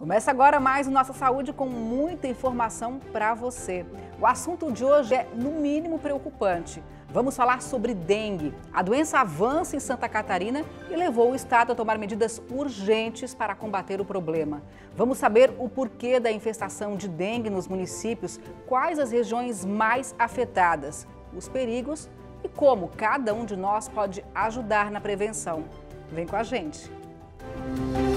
Começa agora mais o Nossa Saúde com muita informação para você. O assunto de hoje é, no mínimo, preocupante. Vamos falar sobre dengue. A doença avança em Santa Catarina e levou o Estado a tomar medidas urgentes para combater o problema. Vamos saber o porquê da infestação de dengue nos municípios, quais as regiões mais afetadas, os perigos e como cada um de nós pode ajudar na prevenção. Vem com a gente! Música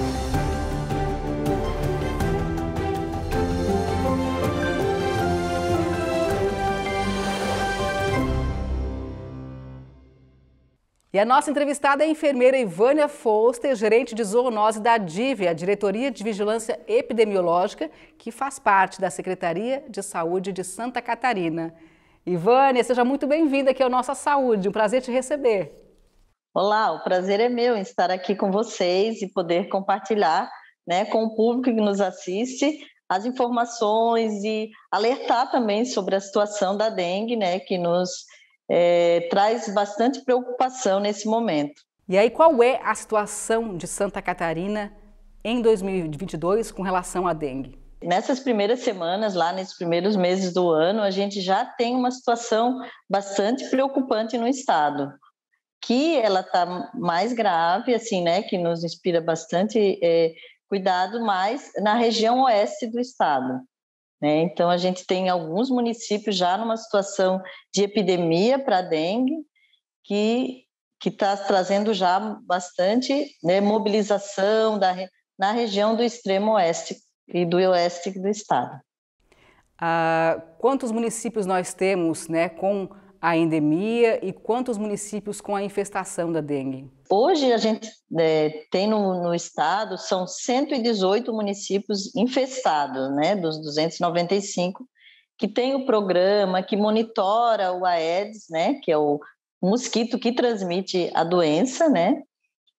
E a nossa entrevistada é a enfermeira Ivânia Foster, gerente de zoonose da DIVE, a Diretoria de Vigilância Epidemiológica, que faz parte da Secretaria de Saúde de Santa Catarina. Ivânia, seja muito bem-vinda aqui ao Nossa Saúde, um prazer te receber. Olá, o prazer é meu em estar aqui com vocês e poder compartilhar né, com o público que nos assiste as informações e alertar também sobre a situação da dengue, né, que nos é, traz bastante preocupação nesse momento. E aí, qual é a situação de Santa Catarina em 2022 com relação à dengue? Nessas primeiras semanas, lá nesses primeiros meses do ano, a gente já tem uma situação bastante preocupante no estado, que ela está mais grave, assim, né, que nos inspira bastante é, cuidado, mas na região oeste do estado. Né? Então, a gente tem alguns municípios já numa situação de epidemia para dengue, que que está trazendo já bastante né, mobilização da, na região do extremo oeste e do oeste do estado. Ah, quantos municípios nós temos né, com a endemia e quantos municípios com a infestação da dengue? Hoje a gente é, tem no, no, estado, são 118 municípios infestados, né, dos 295, que tem o programa, que monitora o Aedes, né, que é o mosquito que transmite a doença, né,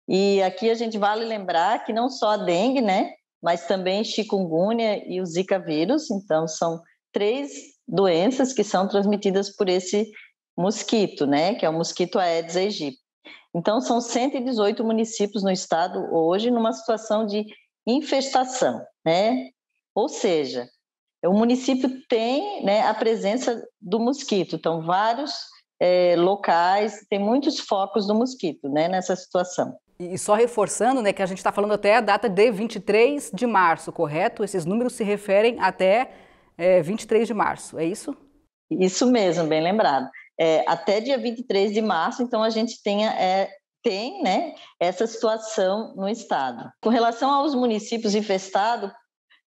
e aqui a gente vale lembrar que não só a dengue, né, mas também chikungunya e o zika vírus, então são três doenças que são transmitidas por esse mosquito, né, que é o mosquito Aedes aegypti. Então, são 118 municípios no estado hoje numa situação de infestação, né? Ou seja, o município tem né, a presença do mosquito, então, vários é, locais, tem muitos focos do mosquito né, nessa situação. E só reforçando, né, que a gente está falando até a data de 23 de março, correto? Esses números se referem até é, 23 de março, é isso? Isso mesmo, bem lembrado é, até dia 23 de março, então a gente tenha, é, tem né, essa situação no Estado. Com relação aos municípios infestados,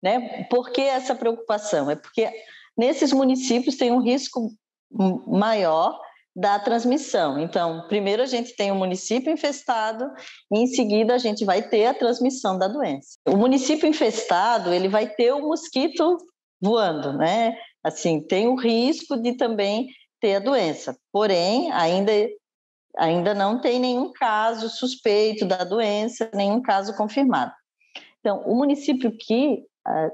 né, por que essa preocupação? É porque nesses municípios tem um risco maior da transmissão. Então, primeiro a gente tem o município infestado e em seguida a gente vai ter a transmissão da doença. O município infestado, ele vai ter o mosquito voando, né? Assim, tem o risco de também ter a doença. Porém, ainda, ainda não tem nenhum caso suspeito da doença, nenhum caso confirmado. Então, o município que, ah,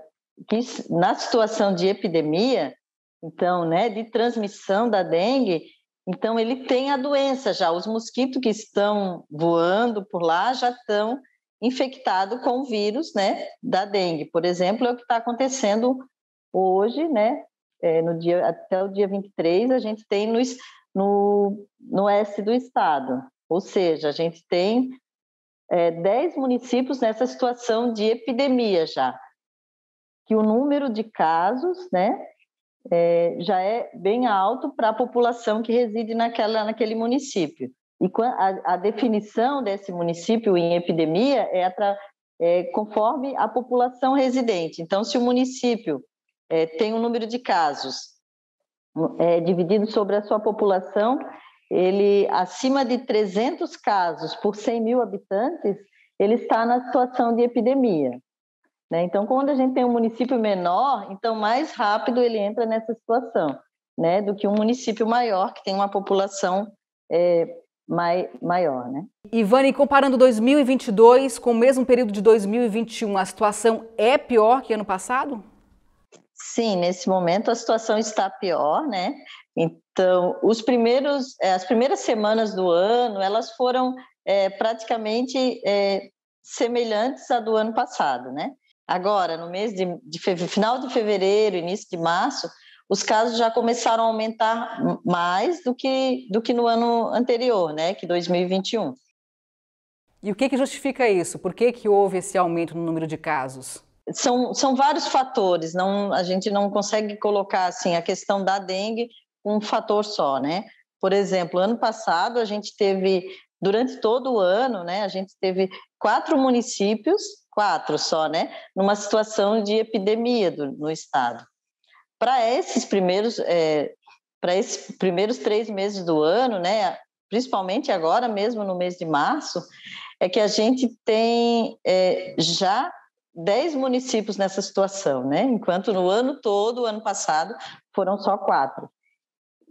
que na situação de epidemia, então, né, de transmissão da dengue, então ele tem a doença já. Os mosquitos que estão voando por lá já estão infectados com o vírus, né, da dengue. Por exemplo, é o que está acontecendo hoje, né, é, no dia, até o dia 23, a gente tem no, no, no oeste do estado. Ou seja, a gente tem é, 10 municípios nessa situação de epidemia já, que o número de casos né, é, já é bem alto para a população que reside naquela, naquele município. E a, a definição desse município em epidemia é, é conforme a população residente. Então, se o município é, tem um número de casos é, dividido sobre a sua população, ele acima de 300 casos por 100 mil habitantes, ele está na situação de epidemia. Né? Então, quando a gente tem um município menor, então mais rápido ele entra nessa situação, né? do que um município maior que tem uma população é, mai, maior, né? comparando 2022 com o mesmo período de 2021, a situação é pior que ano passado? Sim, nesse momento a situação está pior, né? Então, os primeiros, eh, as primeiras semanas do ano, elas foram é, praticamente é, semelhantes à do ano passado, né? Agora, no mês de, de final de fevereiro, início de março, os casos já começaram a aumentar mais do que, do que no ano anterior, né? Que 2021. E o que, que justifica isso? Por que, que houve esse aumento no número de casos? São, são vários fatores, não, a gente não consegue colocar assim a questão da dengue um fator só, né? Por exemplo, ano passado a gente teve, durante todo o ano, né, a gente teve quatro municípios, quatro só, né, numa situação de epidemia do, no estado. Para esses primeiros, é, para esses primeiros três meses do ano, né, principalmente agora mesmo no mês de março, é que a gente tem é, já 10 municípios nessa situação, né? Enquanto no ano todo, o ano passado, foram só quatro.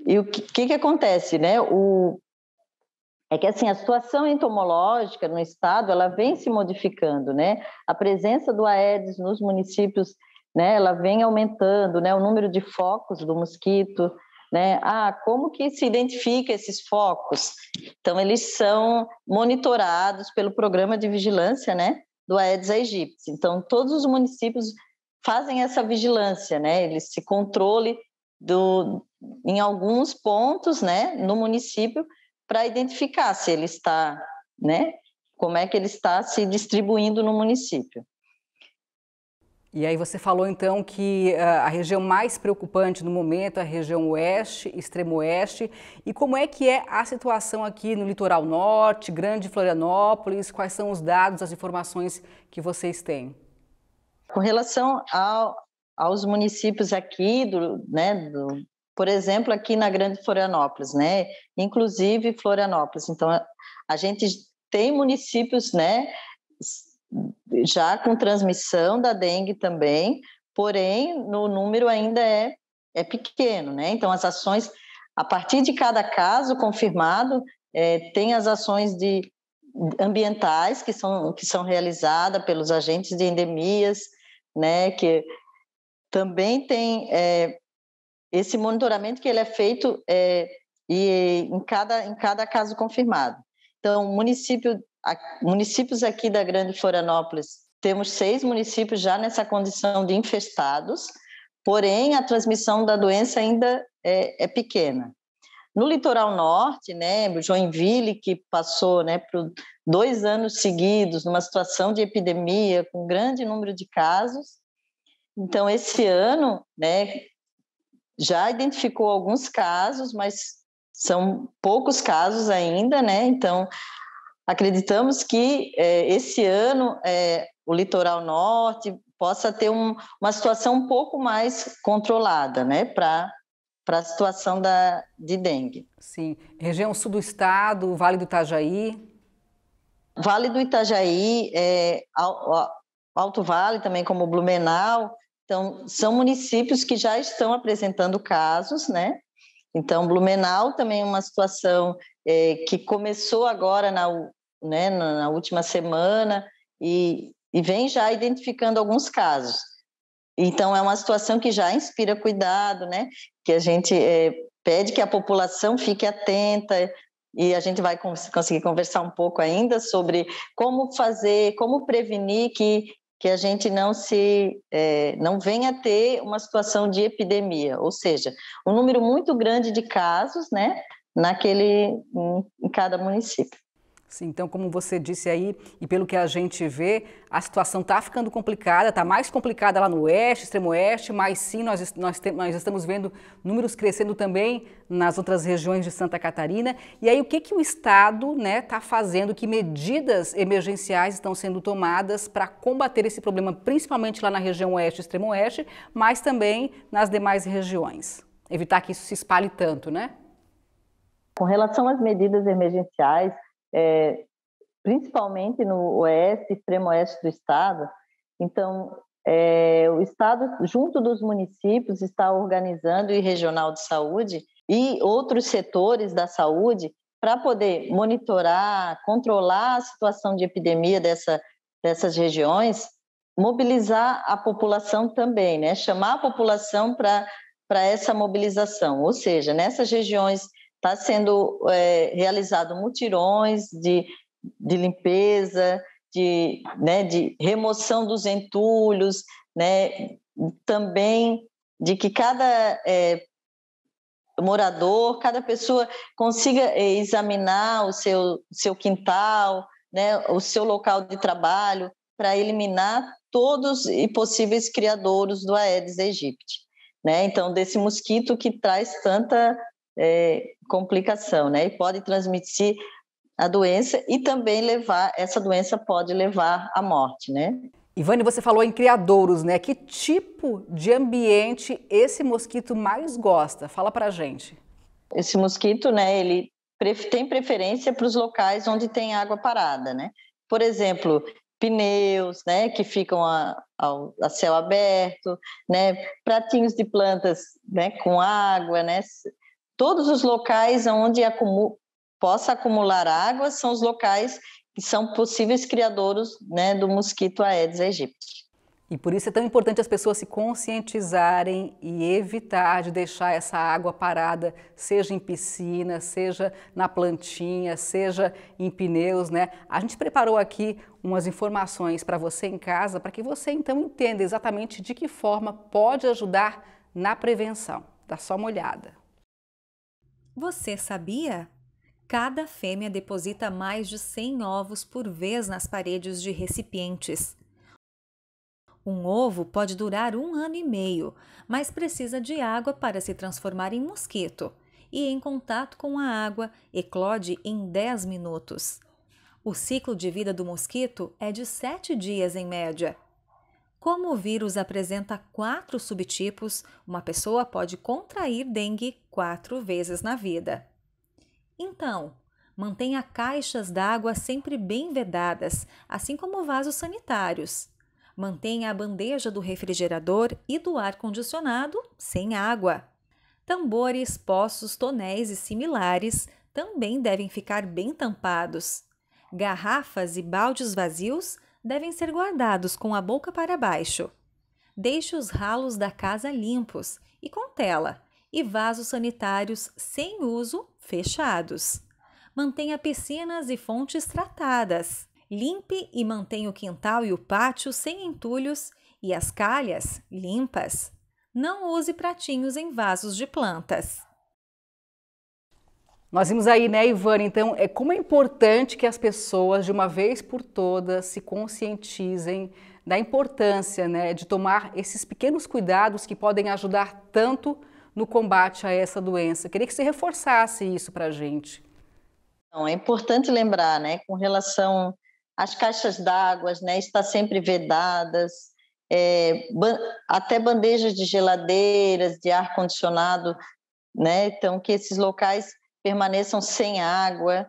E o que, que, que acontece, né? O, é que assim a situação entomológica no estado ela vem se modificando, né? A presença do Aedes nos municípios, né? Ela vem aumentando, né? O número de focos do mosquito, né? Ah, como que se identifica esses focos? Então eles são monitorados pelo programa de vigilância, né? do Aedes aegypti. Então, todos os municípios fazem essa vigilância, né? Eles se controle do, em alguns pontos, né, no município, para identificar se ele está, né, como é que ele está se distribuindo no município. E aí você falou então que eh, a região mais preocupante no momento é a região oeste, extremo oeste. E como é que é a situação aqui no litoral norte, Grande Florianópolis? Quais são os dados, as informações que vocês têm? Com relação ao, aos municípios aqui, do, né, do, por exemplo, aqui na Grande Florianópolis, né, inclusive Florianópolis. Então, a, a gente tem municípios, né, já com transmissão da dengue também, porém no número ainda é, é pequeno, né? Então as ações, a partir de cada caso confirmado, é, tem as ações de ambientais que são, que são realizadas pelos agentes de endemias, né? Que também tem é, esse monitoramento que ele é feito é, e em cada, em cada caso confirmado. Então, o município municípios aqui da Grande Florianópolis, temos seis municípios já nessa condição de infestados, porém a transmissão da doença ainda é, é pequena. No litoral norte, né, Joinville, que passou né, por dois anos seguidos numa situação de epidemia, com grande número de casos. Então, esse ano né, já identificou alguns casos, mas são poucos casos ainda, né? Então, acreditamos que é, esse ano é, o litoral norte possa ter um, uma situação um pouco mais controlada, né, para para a situação da, de dengue. Sim. Região sul do estado, Vale do Itajaí. Vale do Itajaí, é, Alto Vale, também como Blumenau. Então, são municípios que já estão apresentando casos, né? Então, Blumenau também é uma situação é, que começou agora na, né, na última semana e, e vem já identificando alguns casos. Então, é uma situação que já inspira cuidado, né? Que a gente é, pede que a população fique atenta e a gente vai conseguir conversar um pouco ainda sobre como fazer, como prevenir que, que a gente não se é, não venha a ter uma situação de epidemia, ou seja, um número muito grande de casos, né? naquele em cada município. Sim, então como você disse aí e pelo que a gente vê, a situação está ficando complicada, está mais complicada lá no oeste, extremo oeste, mas sim nós, nós, te, nós estamos vendo números crescendo também nas outras regiões de Santa Catarina. E aí o que, que o Estado está né, tá fazendo, que medidas emergenciais estão sendo tomadas para combater esse problema, principalmente lá na região oeste, extremo oeste, mas também nas demais regiões? Evitar que isso se espalhe tanto, né? Com relação às medidas emergenciais, é, principalmente no oeste, extremo oeste do estado, então é, o estado, junto dos municípios, está organizando e regional de saúde e outros setores da saúde para poder monitorar, controlar a situação de epidemia dessa, dessas regiões, mobilizar a população também, né? chamar a população para essa mobilização. Ou seja, nessas regiões Está sendo é, realizado mutirões de, de limpeza, de, né, de remoção dos entulhos, né, também de que cada é, morador, cada pessoa consiga é, examinar o seu, seu quintal, né, o seu local de trabalho, para eliminar todos e possíveis criadouros do Aedes aegypti. Né? Então, desse mosquito que traz tanta é, complicação, né? E pode transmitir a doença e também levar, essa doença pode levar à morte, né? Ivane, você falou em criadouros, né? Que tipo de ambiente esse mosquito mais gosta? Fala pra gente. Esse mosquito, né, ele tem preferência para os locais onde tem água parada, né? Por exemplo, pneus, né, que ficam a, a, céu aberto, né, pratinhos de plantas, né, com água, né, todos os locais onde possa acumular água são os locais que são possíveis criadores né, do mosquito Aedes aegypti. E por isso é tão importante as pessoas se conscientizarem e evitar de deixar essa água parada, seja em piscina, seja na plantinha, seja em pneus, né? A gente preparou aqui umas informações para você em casa, para que você então entenda exatamente de que forma pode ajudar na prevenção. Dá só uma olhada. Você sabia? Cada fêmea deposita mais de 100 ovos por vez nas paredes de recipientes. Um ovo pode durar um ano e meio, mas precisa de água para se transformar em mosquito, e em contato com a água eclode em 10 minutos. O ciclo de vida do mosquito é de 7 dias em média, como o vírus apresenta quatro subtipos, uma pessoa pode contrair dengue quatro vezes na vida. Então, mantenha caixas d'água sempre bem vedadas, assim como vasos sanitários. Mantenha a bandeja do refrigerador e do ar condicionado sem água. Tambores, poços, tonéis e similares também devem ficar bem tampados. Garrafas e baldes vazios devem ser guardados com a boca para baixo. Deixe os ralos da casa limpos e com tela, e vasos sanitários sem uso fechados. Mantenha piscinas e fontes tratadas. Limpe e mantenha o quintal e o pátio sem entulhos e as calhas limpas. Não use pratinhos em vasos de plantas. Nós vimos aí, né, Ivana? Então, é como é importante que as pessoas, de uma vez por todas, se conscientizem da importância né, de tomar esses pequenos cuidados que podem ajudar tanto no combate a essa doença. Queria que você reforçasse isso para a gente. Então, é importante lembrar, né, com relação às caixas d'água, né, está sempre vedadas, é, ban até bandejas de geladeiras, de ar condicionado, né, então que esses locais permaneçam sem água,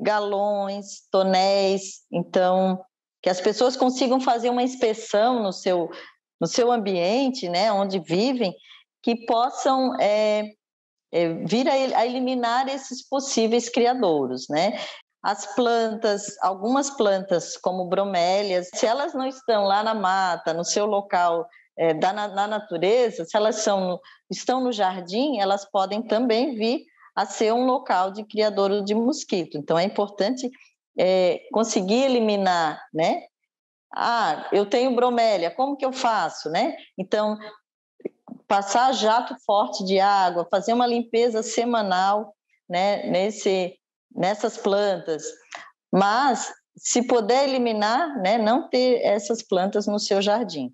galões, tonéis, então que as pessoas consigam fazer uma inspeção no seu no seu ambiente, né, onde vivem, que possam é, é, vir a, a eliminar esses possíveis criadouros, né? As plantas, algumas plantas como bromélias, se elas não estão lá na mata, no seu local é, da, na, na natureza, se elas são, estão no jardim, elas podem também vir a ser um local de criador de mosquito. Então, é importante é, conseguir eliminar, né? Ah, eu tenho bromélia, como que eu faço, né? Então, passar jato forte de água, fazer uma limpeza semanal, né? Nesse, nessas plantas. Mas, se puder eliminar, né? Não ter essas plantas no seu jardim.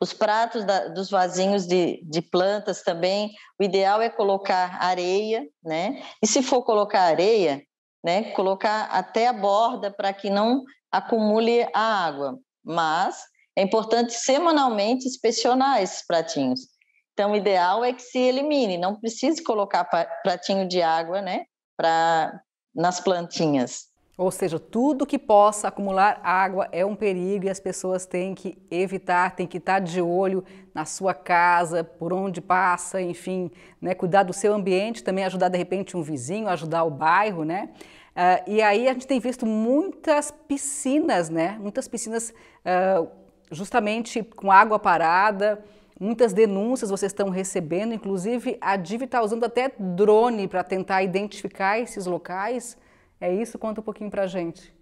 Os pratos da, dos vasinhos de, de plantas também, o ideal é colocar areia, né? E se for colocar areia, né, colocar até a borda para que não acumule a água. Mas é importante semanalmente inspecionar esses pratinhos. Então, o ideal é que se elimine, não precise colocar pratinho de água, né, para nas plantinhas. Ou seja, tudo que possa acumular água é um perigo e as pessoas têm que evitar, têm que estar de olho na sua casa, por onde passa, enfim, né? cuidar do seu ambiente, também ajudar de repente um vizinho, ajudar o bairro, né? Uh, e aí a gente tem visto muitas piscinas, né? Muitas piscinas uh, justamente com água parada, muitas denúncias vocês estão recebendo, inclusive a DIV está usando até drone para tentar identificar esses locais é isso? Conta um pouquinho para a gente.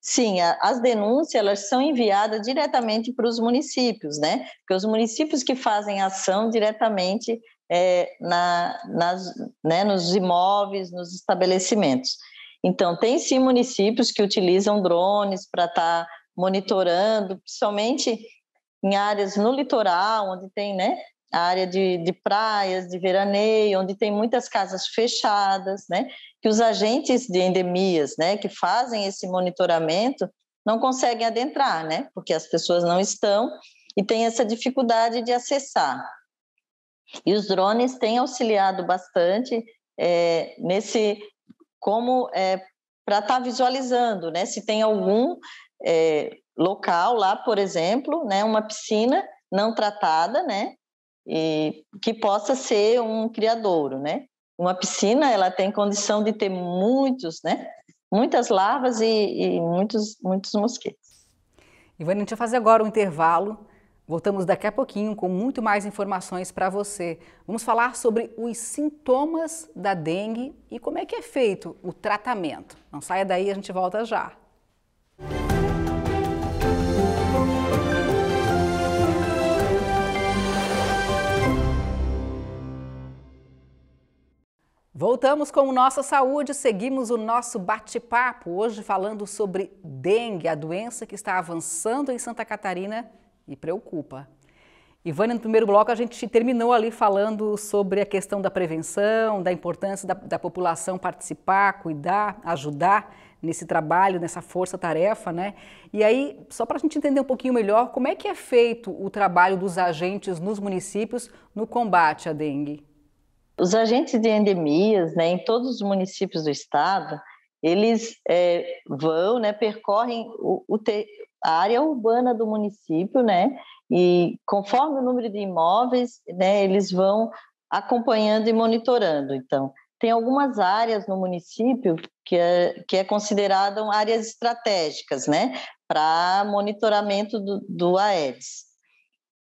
Sim, a, as denúncias elas são enviadas diretamente para os municípios, né? Porque os municípios que fazem ação diretamente é, na, nas, né, nos imóveis, nos estabelecimentos. Então, tem sim municípios que utilizam drones para estar tá monitorando, principalmente em áreas no litoral, onde tem né, a área de, de praias, de veraneio, onde tem muitas casas fechadas, né? Que os agentes de endemias, né, que fazem esse monitoramento, não conseguem adentrar, né? Porque as pessoas não estão e tem essa dificuldade de acessar. E os drones têm auxiliado bastante é, nesse como é, para estar tá visualizando, né? Se tem algum é, local lá, por exemplo, né? Uma piscina não tratada, né? e que possa ser um criadouro, né? Uma piscina, ela tem condição de ter muitos, né? Muitas larvas e, e muitos, muitos mosquitos. Ivana, gente vai fazer agora um intervalo. Voltamos daqui a pouquinho com muito mais informações para você. Vamos falar sobre os sintomas da dengue e como é que é feito o tratamento. Não saia daí, a gente volta já. Voltamos com Nossa Saúde, seguimos o nosso bate-papo, hoje falando sobre dengue, a doença que está avançando em Santa Catarina e preocupa. Ivânia, no primeiro bloco a gente terminou ali falando sobre a questão da prevenção, da importância da, da população participar, cuidar, ajudar nesse trabalho, nessa força-tarefa, né? E aí, só para a gente entender um pouquinho melhor, como é que é feito o trabalho dos agentes nos municípios no combate à dengue? Os agentes de endemias, né, em todos os municípios do estado, eles é, vão, né, percorrem o, o te, a área urbana do município, né, e conforme o número de imóveis, né, eles vão acompanhando e monitorando. Então, tem algumas áreas no município que é, que é considerada áreas estratégicas, né, para monitoramento do, do Aedes.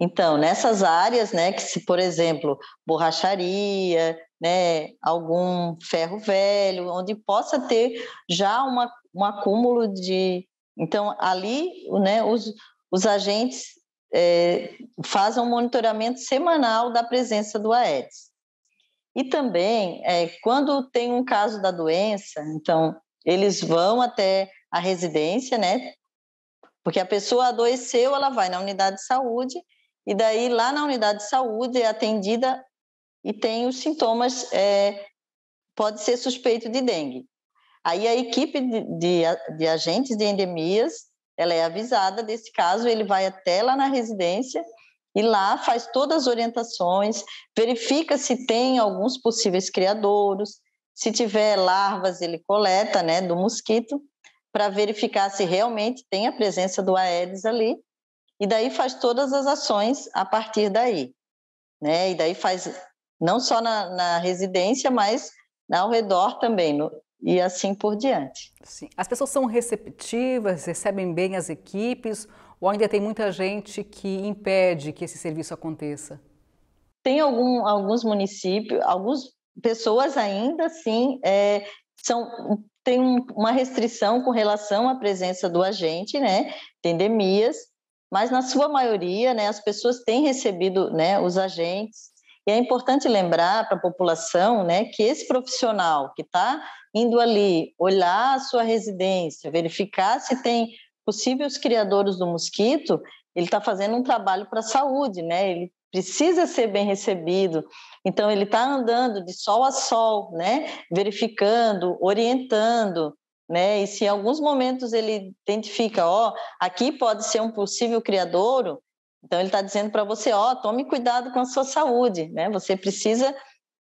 Então, nessas áreas, né, que se, por exemplo, borracharia, né, algum ferro velho, onde possa ter já uma, um acúmulo de. Então, ali, né, os, os agentes é, fazem um monitoramento semanal da presença do Aedes. E também, é, quando tem um caso da doença, então, eles vão até a residência, né, porque a pessoa adoeceu, ela vai na unidade de saúde e daí lá na unidade de saúde é atendida e tem os sintomas, é, pode ser suspeito de dengue. Aí a equipe de, de, de agentes de endemias, ela é avisada desse caso, ele vai até lá na residência e lá faz todas as orientações, verifica se tem alguns possíveis criadouros, se tiver larvas ele coleta, né, do mosquito, para verificar se realmente tem a presença do Aedes ali e daí faz todas as ações a partir daí, né? E daí faz não só na, na residência, mas ao redor também, no, e assim por diante. Sim. As pessoas são receptivas, recebem bem as equipes, ou ainda tem muita gente que impede que esse serviço aconteça? Tem algum, alguns municípios, algumas pessoas ainda sim, é, são tem um, uma restrição com relação à presença do agente, né? Tem demias, mas na sua maioria, né, as pessoas têm recebido, né, os agentes. E é importante lembrar para a população, né, que esse profissional que está indo ali olhar a sua residência, verificar se tem possíveis criadores do mosquito, ele está fazendo um trabalho para a saúde, né? Ele precisa ser bem recebido. Então ele está andando de sol a sol, né? Verificando, orientando, né? E se em alguns momentos ele identifica, ó, aqui pode ser um possível criadouro, então ele está dizendo para você, ó, tome cuidado com a sua saúde, né? Você precisa,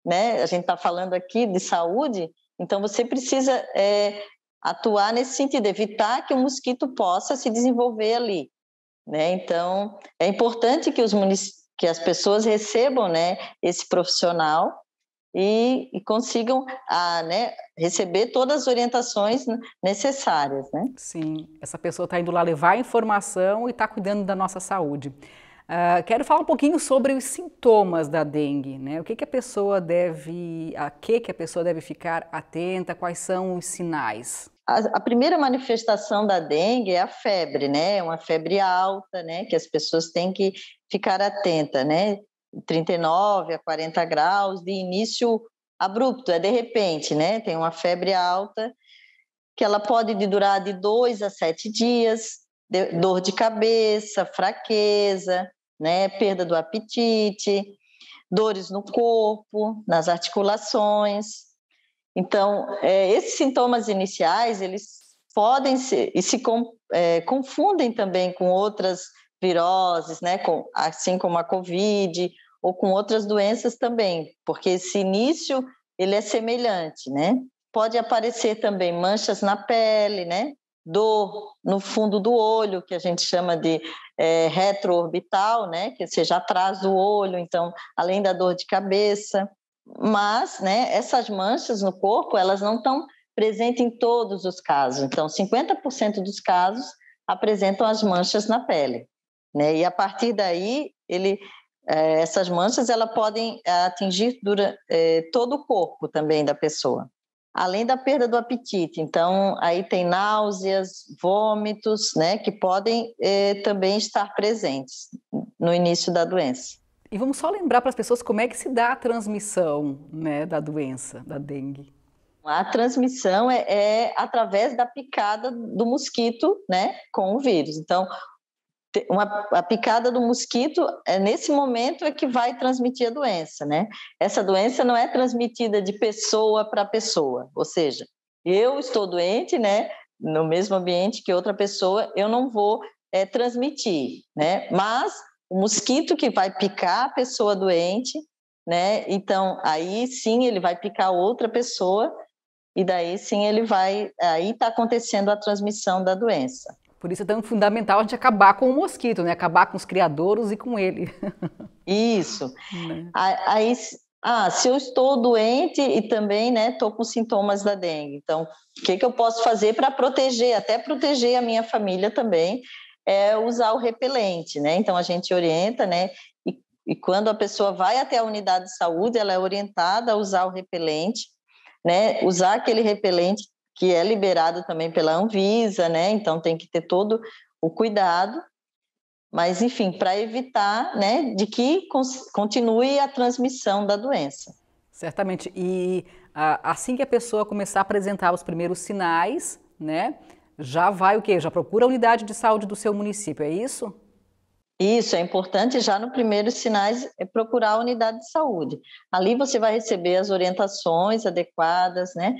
né? A gente está falando aqui de saúde, então você precisa é, atuar nesse sentido, evitar que o mosquito possa se desenvolver ali, né? Então é importante que os munic... que as pessoas recebam, né? Esse profissional e, e consigam a, ah, né, receber todas as orientações necessárias. Né? Sim, essa pessoa está indo lá levar a informação e está cuidando da nossa saúde. Uh, quero falar um pouquinho sobre os sintomas da dengue, né? O que, que a pessoa deve, a que, que a pessoa deve ficar atenta? Quais são os sinais? A, primeira manifestação da dengue é a febre, né? É uma febre alta, né? Que as pessoas têm que ficar atenta, né? 39 a 40 graus, de início abrupto, é de repente, né? Tem uma febre alta, que ela pode durar de dois a sete dias, de, dor de cabeça, fraqueza, né? Perda do apetite, dores no corpo, nas articulações. Então, é, esses sintomas iniciais, eles podem ser, e se com, é, confundem também com outras viroses, né, com, assim como a COVID ou com outras doenças também, porque esse início ele é semelhante, né? Pode aparecer também manchas na pele, né? Dor no fundo do olho, que a gente chama de é, retroorbital, né? Que seja atrás do olho, então, além da dor de cabeça. Mas, né, essas manchas no corpo, elas não estão presentes em todos os casos. Então, 50% dos casos apresentam as manchas na pele. Né? E a partir daí, ele, eh, essas manchas ela podem eh, atingir eh, todo o corpo também da pessoa. Além da perda do apetite, então aí tem náuseas, vômitos, né, que podem eh, também estar presentes no início da doença. E vamos só lembrar para as pessoas como é que se dá a transmissão, né, da doença, da dengue. A transmissão é, é, através da picada do mosquito, né, com o vírus. Então, uma, a picada do mosquito, é, nesse momento, é que vai transmitir a doença, né? Essa doença não é transmitida de pessoa para pessoa, ou seja, eu estou doente, né? No mesmo ambiente que outra pessoa, eu não vou é, transmitir, né? Mas o mosquito que vai picar a pessoa doente, né? Então, aí sim ele vai picar outra pessoa e daí sim ele vai, aí está acontecendo a transmissão da doença. Por isso é tão fundamental a gente acabar com o mosquito, né? Acabar com os criadores e com ele. Isso. Né? Aí, ah, se eu estou doente e também, né, estou com sintomas da dengue, então o que, que eu posso fazer para proteger, até proteger a minha família também, é usar o repelente, né? Então a gente orienta, né? E, e quando a pessoa vai até a unidade de saúde, ela é orientada a usar o repelente, né? Usar aquele repelente que é liberado também pela Anvisa, né? Então tem que ter todo o cuidado, mas enfim, para evitar, né, de que continue a transmissão da doença. Certamente. E assim que a pessoa começar a apresentar os primeiros sinais, né, já vai o quê? Já procura a unidade de saúde do seu município, é isso? Isso, é importante já nos primeiros sinais é procurar a unidade de saúde. Ali você vai receber as orientações adequadas, né?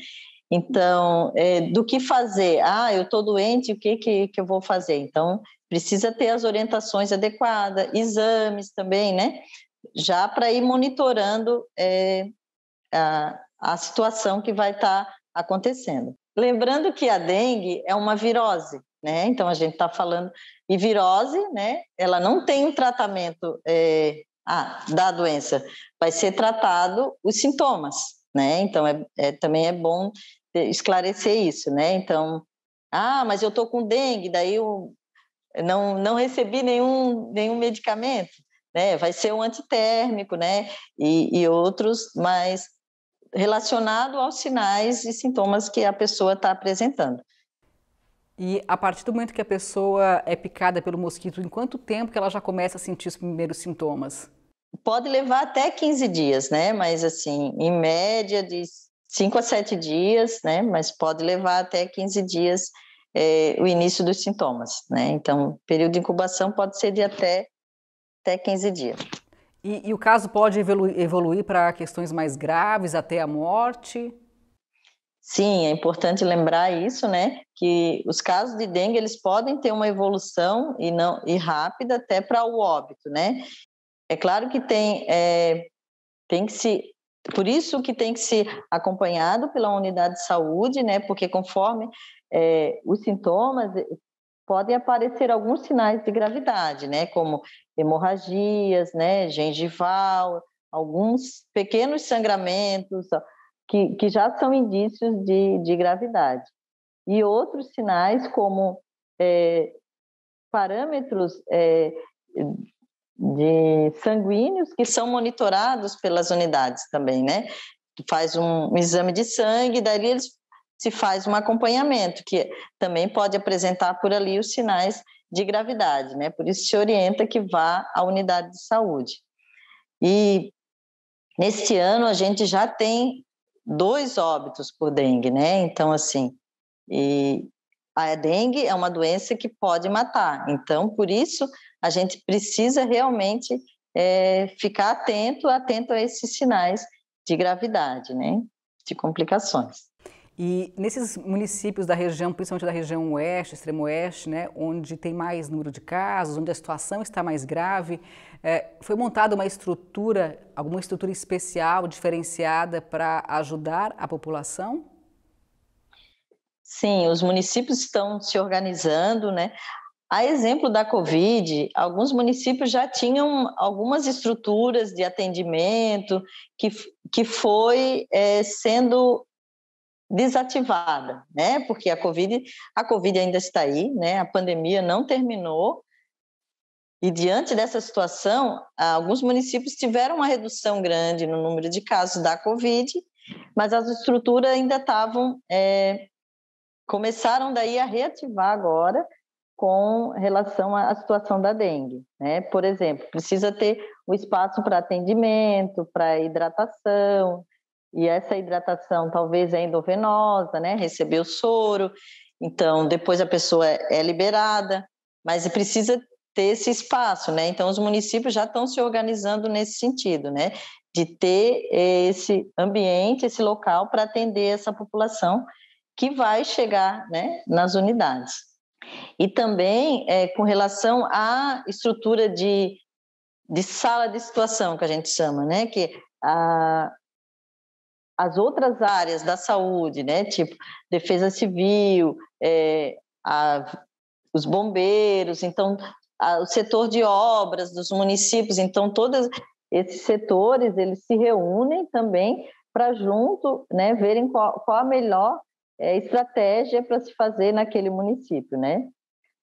Então, é, do que fazer? Ah, eu estou doente, o que, que, que eu vou fazer? Então, precisa ter as orientações adequadas, exames também, né? Já para ir monitorando é, a, a situação que vai estar tá acontecendo. Lembrando que a dengue é uma virose, né? Então, a gente está falando. E virose, né? Ela não tem um tratamento é, da doença. Vai ser tratado os sintomas, né? Então, é, é também é bom é, esclarecer isso, né? Então, ah, mas eu tô com dengue, daí eu não, não recebi nenhum, nenhum medicamento, né? Vai ser um antitérmico, né? E, e outros, mas relacionado aos sinais e sintomas que a pessoa está apresentando. E a partir do momento que a pessoa é picada pelo mosquito, em quanto tempo que ela já começa a sentir os primeiros sintomas? Pode levar até 15 dias, né? Mas assim, em média de 5 a 7 dias, né? Mas pode levar até 15 dias é, o início dos sintomas, né? Então, período de incubação pode ser de até, até 15 dias. E, e o caso pode evoluir, evoluir para questões mais graves, até a morte? Sim, é importante lembrar isso, né? Que os casos de dengue eles podem ter uma evolução e não e rápida até para o óbito, né? É claro que tem é, tem que se por isso que tem que ser acompanhado pela unidade de saúde, né? Porque conforme é, os sintomas eh, podem aparecer alguns sinais de gravidade, né? Como hemorragias, né? Gengival, alguns pequenos sangramentos que, que já são indícios de, de gravidade. E outros sinais como é, parâmetros é, de sanguíneos que são monitorados pelas unidades também, né? Faz um, exame de sangue, daí eles se faz um acompanhamento, que também pode apresentar por ali os sinais de gravidade, né? Por isso se orienta que vá à unidade de saúde. E neste ano a gente já tem dois óbitos por dengue, né? Então assim, e a dengue é uma doença que pode matar. Então, por isso, a gente precisa realmente é, ficar atento, atento a esses sinais de gravidade, né? De complicações. E nesses municípios da região, principalmente da região oeste, extremo oeste, né, onde tem mais número de casos, onde a situação está mais grave, é, foi montada uma estrutura, alguma estrutura especial, diferenciada para ajudar a população? Sim, os municípios estão se organizando, né? A exemplo da Covid, alguns municípios já tinham algumas estruturas de atendimento que, que foi é, sendo desativada, né? Porque a Covid, a Covid ainda está aí, né? A pandemia não terminou. E diante dessa situação, alguns municípios tiveram uma redução grande no número de casos da Covid, mas as estruturas ainda estavam é, começaram daí a reativar agora com relação à situação da dengue, né? Por exemplo, precisa ter o espaço para atendimento, para hidratação, e essa hidratação talvez é endovenosa, né? Receber o soro, então depois a pessoa é, é liberada, mas precisa ter esse espaço, né? Então os municípios já estão se organizando nesse sentido, né? De ter eh, esse ambiente, esse local para atender essa população que vai chegar né, nas unidades. E também é, com relação à estrutura de, de sala de situação, que a gente chama, né, que a, as outras áreas da saúde, né, tipo defesa civil, é, a, os bombeiros, então a, o setor de obras dos municípios, então todos esses setores eles se reúnem também para junto, né, verem qual, qual a melhor é, estratégia para se fazer naquele município, né?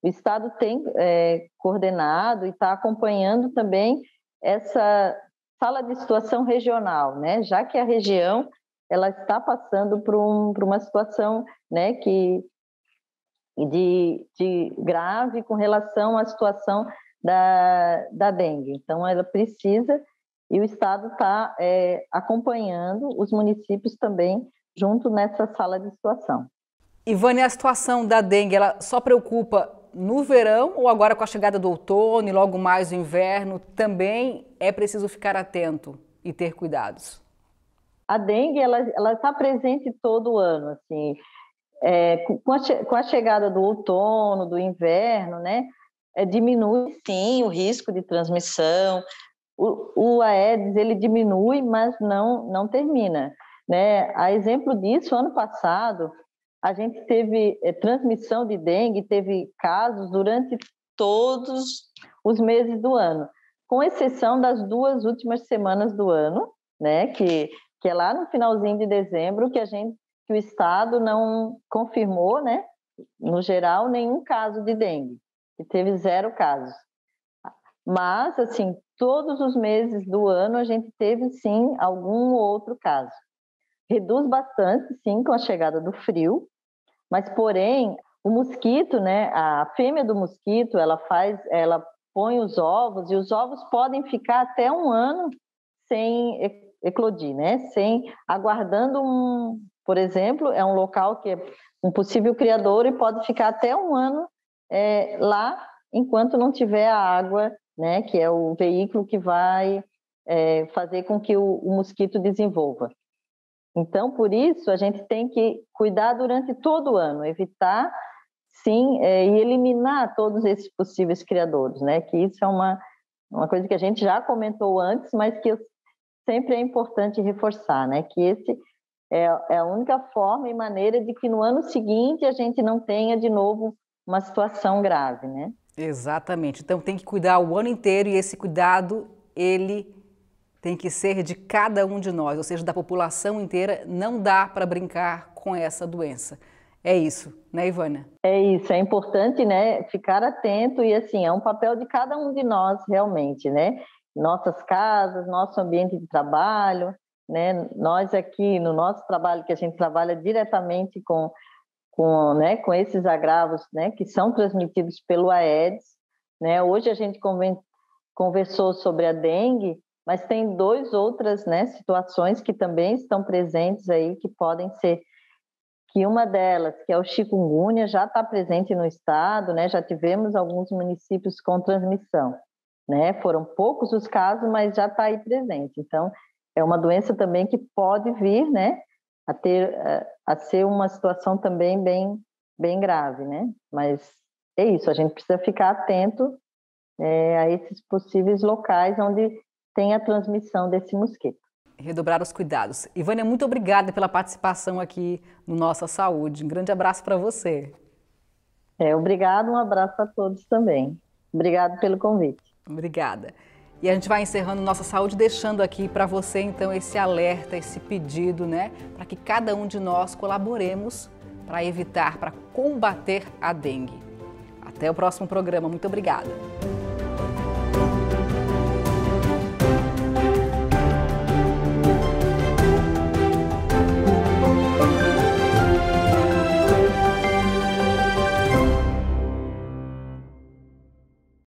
O Estado tem é, coordenado e está acompanhando também essa sala de situação regional, né? Já que a região ela está passando por, um, por uma situação, né, que de, de grave com relação à situação da, da dengue. Então, ela precisa e o Estado está é, acompanhando os municípios também junto nessa sala de situação. Ivane, a situação da dengue, ela só preocupa no verão ou agora com a chegada do outono e logo mais o inverno também é preciso ficar atento e ter cuidados? A dengue ela está presente todo ano, assim, é, com, a, com, a, chegada do outono, do inverno, né, é, diminui sim o risco de transmissão. O, o Aedes ele diminui, mas não não termina. Né? A exemplo disso, ano passado, a gente teve é, transmissão de dengue, teve casos durante todos os meses do ano, com exceção das duas últimas semanas do ano, né? que, que é lá no finalzinho de dezembro que a gente que o Estado não confirmou, né, no geral, nenhum caso de dengue, teve zero casos. Mas, assim, todos os meses do ano a gente teve, sim, algum outro caso reduz bastante, sim, com a chegada do frio, mas porém o mosquito, né, a fêmea do mosquito, ela faz, ela põe os ovos e os ovos podem ficar até um ano sem eclodir, né, sem aguardando um, por exemplo, é um local que é um possível criador e pode ficar até um ano é, lá enquanto não tiver a água, né, que é o veículo que vai é, fazer com que o, o mosquito desenvolva. Então, por isso, a gente tem que cuidar durante todo o ano, evitar, sim, é, e eliminar todos esses possíveis criadores, né? Que isso é uma, uma coisa que a gente já comentou antes, mas que sempre é importante reforçar, né? Que esse é, é a única forma e maneira de que no ano seguinte a gente não tenha de novo uma situação grave, né? Exatamente. Então tem que cuidar o ano inteiro e esse cuidado ele tem que ser de cada um de nós, ou seja, da população inteira. Não dá para brincar com essa doença. É isso, né, Ivana? É isso, é importante, né, ficar atento e assim, é um papel de cada um de nós realmente, né? Nossas casas, nosso ambiente de trabalho, né? Nós aqui no nosso trabalho que a gente trabalha diretamente com com, né, com esses agravos, né, que são transmitidos pelo Aedes, né? Hoje a gente conversou sobre a dengue mas tem dois outras né, situações que também estão presentes aí, que podem ser que uma delas, que é o chikungunya, já está presente no estado, né? Já tivemos alguns municípios com transmissão, né? Foram poucos os casos, mas já está aí presente. Então, é uma doença também que pode vir, né? A ter, a ser uma situação também bem, bem grave, né? Mas é isso, a gente precisa ficar atento é, a esses possíveis locais onde tem a transmissão desse mosquito. Redobrar os cuidados. Ivânia, muito obrigada pela participação aqui no Nossa Saúde. Um grande abraço para você. É, obrigado, um abraço a todos também. Obrigado pelo convite. Obrigada. E a gente vai encerrando Nossa Saúde, deixando aqui para você, então, esse alerta, esse pedido, né? Para que cada um de nós colaboremos para evitar, para combater a dengue. Até o próximo programa. Muito obrigada.